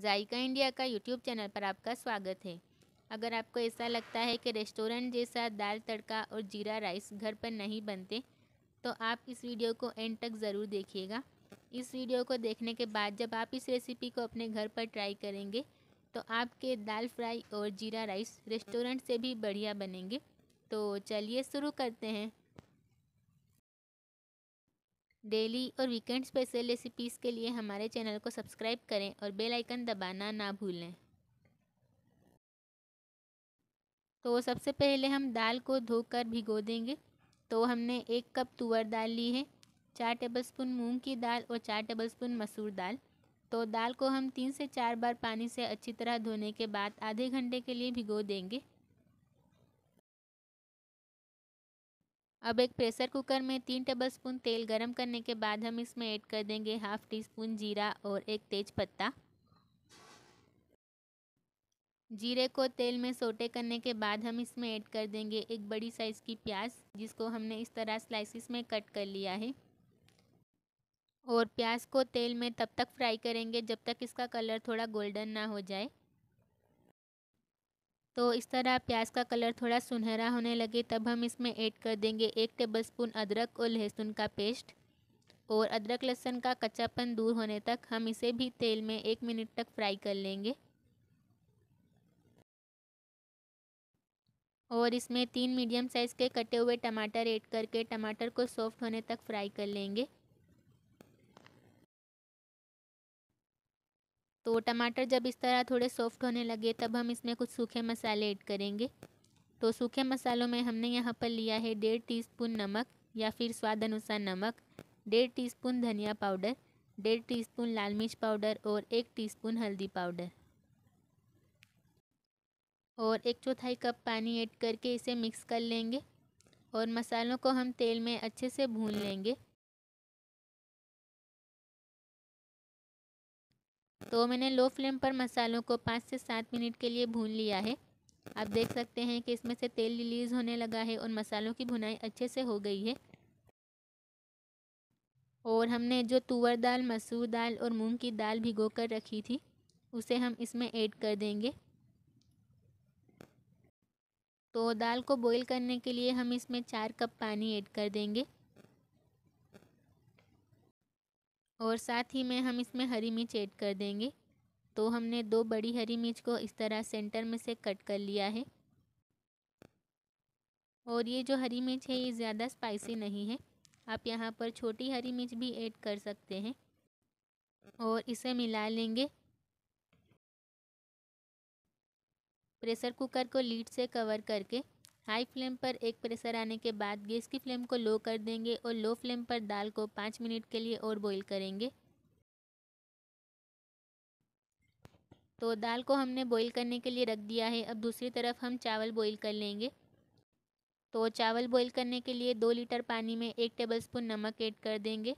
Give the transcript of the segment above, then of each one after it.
जायका India का YouTube channel पर आपका स्वागत है अगर आपको ऐसा लगता है कि रेस्टोरेंट जैसा दाल तड़का और जीरा राइस घर पर नहीं बनते तो आप इस वीडियो को एंड तक ज़रूर देखिएगा इस वीडियो को देखने के बाद जब आप इस रेसिपी को अपने घर पर ट्राई करेंगे तो आपके दाल फ्राई और जीरा राइस रेस्टोरेंट से भी बढ़िया बनेंगे तो चलिए शुरू करते हैं डेली और वीकेंड स्पेशल रेसिपीज़ के लिए हमारे चैनल को सब्सक्राइब करें और बेल आइकन दबाना ना भूलें तो सबसे पहले हम दाल को धोकर भिगो देंगे तो हमने एक कप तुअर दाल ली है चार टेबलस्पून मूंग की दाल और चार टेबलस्पून मसूर दाल तो दाल को हम तीन से चार बार पानी से अच्छी तरह धोने के बाद आधे घंटे के लिए भिगो देंगे अब एक प्रेशर कुकर में तीन टेबलस्पून तेल गरम करने के बाद हम इसमें ऐड कर देंगे हाफ़ टी स्पून जीरा और एक तेज पत्ता जीरे को तेल में सोटे करने के बाद हम इसमें ऐड कर देंगे एक बड़ी साइज़ की प्याज जिसको हमने इस तरह स्लाइसिस में कट कर लिया है और प्याज को तेल में तब तक फ्राई करेंगे जब तक इसका कलर थोड़ा गोल्डन ना हो जाए तो इस तरह प्याज का कलर थोड़ा सुनहरा होने लगे तब हम इसमें ऐड कर देंगे एक टेबल स्पून अदरक और लहसुन का पेस्ट और अदरक लहसुन का कच्चापन दूर होने तक हम इसे भी तेल में एक मिनट तक फ्राई कर लेंगे और इसमें तीन मीडियम साइज़ के कटे हुए टमाटर ऐड करके टमाटर को सॉफ्ट होने तक फ्राई कर लेंगे तो टमाटर जब इस तरह थोड़े सॉफ्ट होने लगे तब हम इसमें कुछ सूखे मसाले ऐड करेंगे तो सूखे मसालों में हमने यहाँ पर लिया है डेढ़ टी नमक या फिर स्वाद अनुसार नमक डेढ़ टी धनिया पाउडर डेढ़ टी लाल मिर्च पाउडर और एक टी हल्दी पाउडर और एक चौथाई कप पानी ऐड करके इसे मिक्स कर लेंगे और मसालों को हम तेल में अच्छे से भून लेंगे तो मैंने लो फ्लेम पर मसालों को पाँच से सात मिनट के लिए भून लिया है आप देख सकते हैं कि इसमें से तेल रिलीज़ होने लगा है और मसालों की भुनाई अच्छे से हो गई है और हमने जो तुअर दाल मसूर दाल और मूंग की दाल भिगो कर रखी थी उसे हम इसमें ऐड कर देंगे तो दाल को बॉईल करने के लिए हम इसमें चार कप पानी ऐड कर देंगे और साथ ही में हम इसमें हरी मिर्च ऐड कर देंगे तो हमने दो बड़ी हरी मिर्च को इस तरह सेंटर में से कट कर लिया है और ये जो हरी मिर्च है ये ज़्यादा स्पाइसी नहीं है आप यहाँ पर छोटी हरी मिर्च भी ऐड कर सकते हैं और इसे मिला लेंगे प्रेशर कुकर को लीड से कवर करके हाई फ्लेम पर एक प्रेशर आने के बाद गैस की फ्लेम को लो कर देंगे और लो फ्लेम पर दाल को पाँच मिनट के लिए और बॉईल करेंगे तो दाल को हमने बॉईल करने के लिए रख दिया है अब दूसरी तरफ हम चावल बॉईल कर लेंगे तो चावल बॉईल करने के लिए दो लीटर पानी में एक स्पून नमक ऐड कर देंगे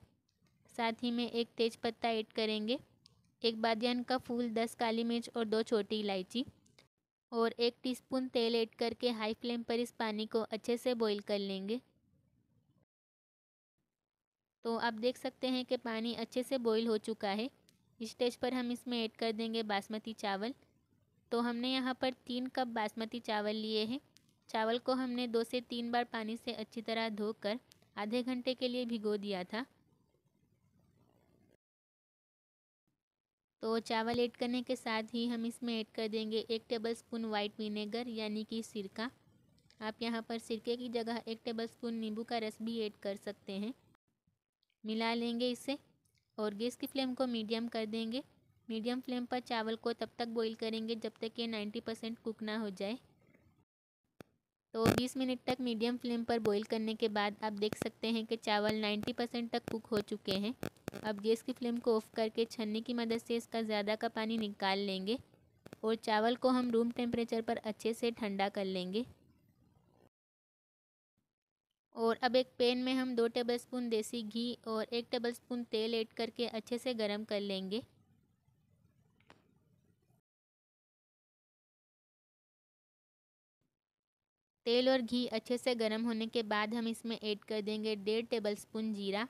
साथ ही में एक तेज़पत्ता ऐड करेंगे एक बादियान का फूल दस काली मिर्च और दो छोटी इलायची और एक टीस्पून तेल ऐड करके हाई फ्लेम पर इस पानी को अच्छे से बॉईल कर लेंगे तो आप देख सकते हैं कि पानी अच्छे से बॉईल हो चुका है इस स्टेज पर हम इसमें ऐड कर देंगे बासमती चावल तो हमने यहाँ पर तीन कप बासमती चावल लिए हैं चावल को हमने दो से तीन बार पानी से अच्छी तरह धोकर आधे घंटे के लिए भिगो दिया था तो चावल ऐड करने के साथ ही हम इसमें ऐड कर देंगे एक टेबल स्पून वाइट विनेगर यानी कि सिरका आप यहाँ पर सिरके की जगह एक टेबल स्पून नींबू का रस भी ऐड कर सकते हैं मिला लेंगे इसे और गैस की फ्लेम को मीडियम कर देंगे मीडियम फ्लेम पर चावल को तब तक बॉईल करेंगे जब तक ये नाइन्टी परसेंट कुक ना हो जाए तो बीस मिनट तक मीडियम फ्लेम पर बॉईल करने के बाद आप देख सकते हैं कि चावल नाइन्टी परसेंट तक कुक हो चुके हैं अब गैस की फ्लेम को ऑफ़ करके छन्नी की मदद से इसका ज़्यादा का पानी निकाल लेंगे और चावल को हम रूम टेम्परेचर पर अच्छे से ठंडा कर लेंगे और अब एक पैन में हम दो टेबलस्पून देसी घी और एक टेबलस्पून तेल ऐड करके अच्छे से गर्म कर लेंगे तेल और घी अच्छे से गर्म होने के बाद हम इसमें ऐड कर देंगे डेढ़ टेबलस्पून जीरा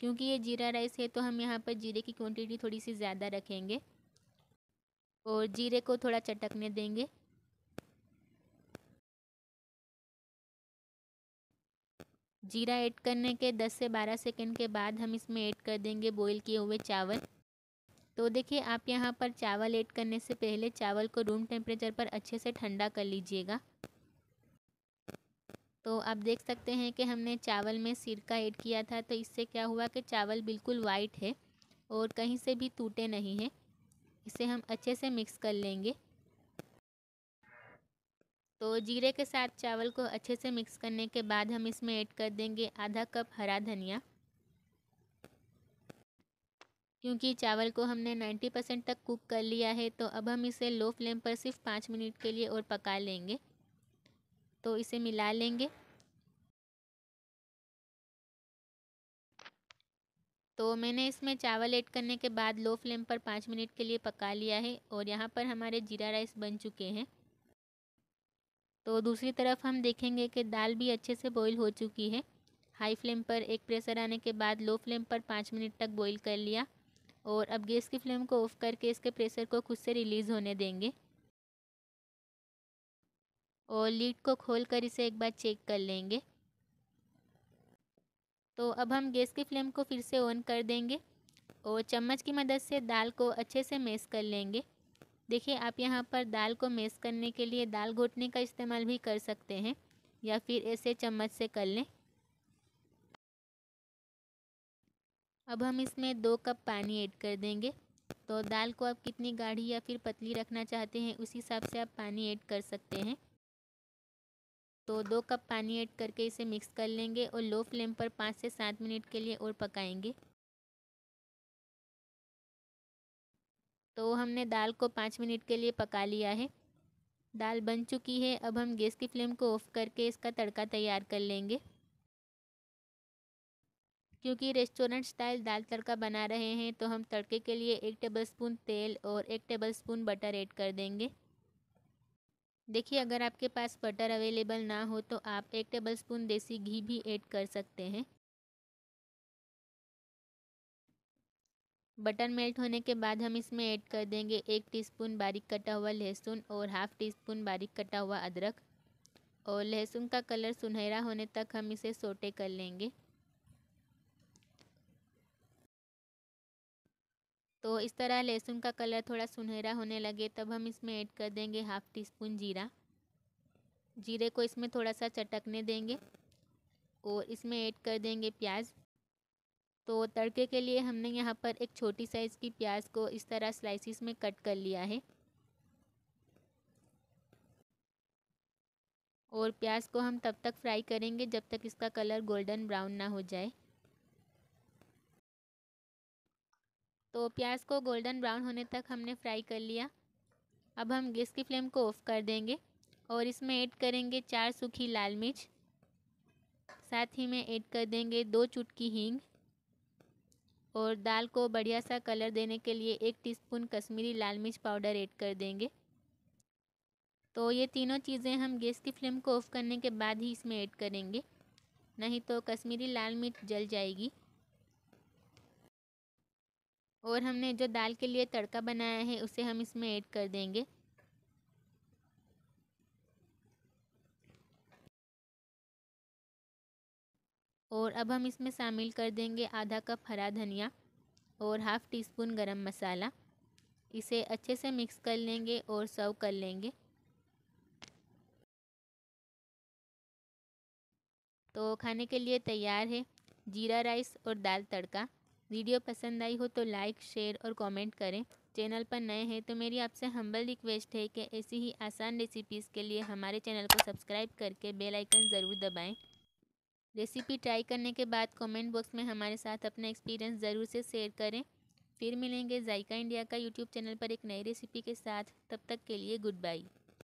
क्योंकि ये जीरा राइस है तो हम यहाँ पर जीरे की क्वांटिटी थोड़ी सी ज़्यादा रखेंगे और जीरे को थोड़ा चटकने देंगे जीरा ऐड करने के 10 से 12 सेकंड के बाद हम इसमें ऐड कर देंगे बॉईल किए हुए चावल तो देखिए आप यहाँ पर चावल ऐड करने से पहले चावल को रूम टेम्परेचर पर अच्छे से ठंडा कर लीजिएगा तो आप देख सकते हैं कि हमने चावल में सिरका ऐड किया था तो इससे क्या हुआ कि चावल बिल्कुल वाइट है और कहीं से भी टूटे नहीं हैं इसे हम अच्छे से मिक्स कर लेंगे तो जीरे के साथ चावल को अच्छे से मिक्स करने के बाद हम इसमें ऐड कर देंगे आधा कप हरा धनिया क्योंकि चावल को हमने 90 परसेंट तक कुक कर लिया है तो अब हम इसे लो फ्लेम पर सिर्फ पाँच मिनट के लिए और पका लेंगे तो इसे मिला लेंगे तो मैंने इसमें चावल ऐड करने के बाद लो फ्लेम पर पाँच मिनट के लिए पका लिया है और यहाँ पर हमारे जीरा राइस बन चुके हैं तो दूसरी तरफ हम देखेंगे कि दाल भी अच्छे से बॉईल हो चुकी है हाई फ्लेम पर एक प्रेशर आने के बाद लो फ्लेम पर पाँच मिनट तक बॉईल कर लिया और अब गैस की फ्लेम को ऑफ़ करके इसके प्रेशर को खुद से रिलीज़ होने देंगे और लीड को खोलकर इसे एक बार चेक कर लेंगे तो अब हम गैस की फ्लेम को फिर से ऑन कर देंगे और चम्मच की मदद से दाल को अच्छे से मेस कर लेंगे देखिए आप यहाँ पर दाल को मेस करने के लिए दाल घोटने का इस्तेमाल भी कर सकते हैं या फिर ऐसे चम्मच से कर लें अब हम इसमें दो कप पानी ऐड कर देंगे तो दाल को आप कितनी गाढ़ी या फिर पतली रखना चाहते हैं उस हिसाब से आप पानी ऐड कर सकते हैं तो दो कप पानी ऐड करके इसे मिक्स कर लेंगे और लो फ्लेम पर पाँच से सात मिनट के लिए और पकाएंगे तो हमने दाल को पाँच मिनट के लिए पका लिया है दाल बन चुकी है अब हम गैस की फ्लेम को ऑफ़ करके इसका तड़का तैयार कर लेंगे क्योंकि रेस्टोरेंट स्टाइल दाल तड़का बना रहे हैं तो हम तड़के के लिए एक टेबलस्पून तेल और एक टेबलस्पून बटर ऐड कर देंगे देखिए अगर आपके पास बटर अवेलेबल ना हो तो आप एक टेबलस्पून देसी घी भी ऐड कर सकते हैं बटर मेल्ट होने के बाद हम इसमें ऐड कर देंगे एक टीस्पून बारीक कटा हुआ लहसुन और हाफ टी स्पून बारीक कटा हुआ अदरक और लहसुन का कलर सुनहरा होने तक हम इसे सोटे कर लेंगे तो इस तरह लहसुन का कलर थोड़ा सुनहरा होने लगे तब हम इसमें ऐड कर देंगे हाफ़ टी स्पून जीरा जीरे को इसमें थोड़ा सा चटकने देंगे और इसमें ऐड कर देंगे प्याज तो तड़के के लिए हमने यहाँ पर एक छोटी साइज़ की प्याज को इस तरह स्लाइसिस में कट कर लिया है और प्याज को हम तब तक फ्राई करेंगे जब तक इसका कलर गोल्डन ब्राउन ना हो जाए तो प्याज को गोल्डन ब्राउन होने तक हमने फ्राई कर लिया अब हम गैस की फ्लेम को ऑफ़ कर देंगे और इसमें ऐड करेंगे चार सूखी लाल मिर्च साथ ही में ऐड कर देंगे दो चुटकी हींग और दाल को बढ़िया सा कलर देने के लिए एक टीस्पून कश्मीरी लाल मिर्च पाउडर ऐड कर देंगे तो ये तीनों चीज़ें हम गैस की फ्लेम को ऑफ़ करने के बाद ही इसमें ऐड करेंगे नहीं तो कश्मीरी लाल मिर्च जल जाएगी और हमने जो दाल के लिए तड़का बनाया है उसे हम इसमें ऐड कर देंगे और अब हम इसमें शामिल कर देंगे आधा कप हरा धनिया और हाफ़ टी स्पून गरम मसाला इसे अच्छे से मिक्स कर लेंगे और सर्व कर लेंगे तो खाने के लिए तैयार है जीरा राइस और दाल तड़का वीडियो पसंद आई हो तो लाइक शेयर और कमेंट करें चैनल पर नए हैं तो मेरी आपसे हम्बल रिक्वेस्ट है कि ऐसी ही आसान रेसिपीज़ के लिए हमारे चैनल को सब्सक्राइब करके बेल आइकन ज़रूर दबाएं रेसिपी ट्राई करने के बाद कमेंट बॉक्स में हमारे साथ अपना एक्सपीरियंस ज़रूर से शेयर करें फिर मिलेंगे जायका इंडिया का यूट्यूब चैनल पर एक नई रेसिपी के साथ तब तक के लिए गुड बाई